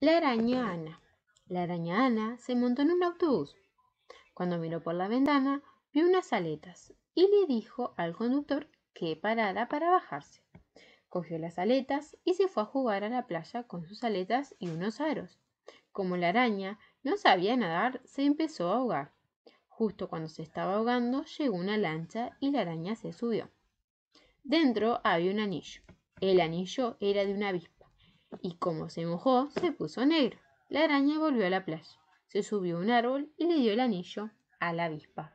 La araña Ana. La araña Ana se montó en un autobús. Cuando miró por la ventana, vio unas aletas y le dijo al conductor que parara para bajarse. Cogió las aletas y se fue a jugar a la playa con sus aletas y unos aros. Como la araña no sabía nadar, se empezó a ahogar. Justo cuando se estaba ahogando, llegó una lancha y la araña se subió. Dentro había un anillo. El anillo era de una avispa y como se mojó, se puso negro. La araña volvió a la playa, se subió a un árbol y le dio el anillo a la avispa.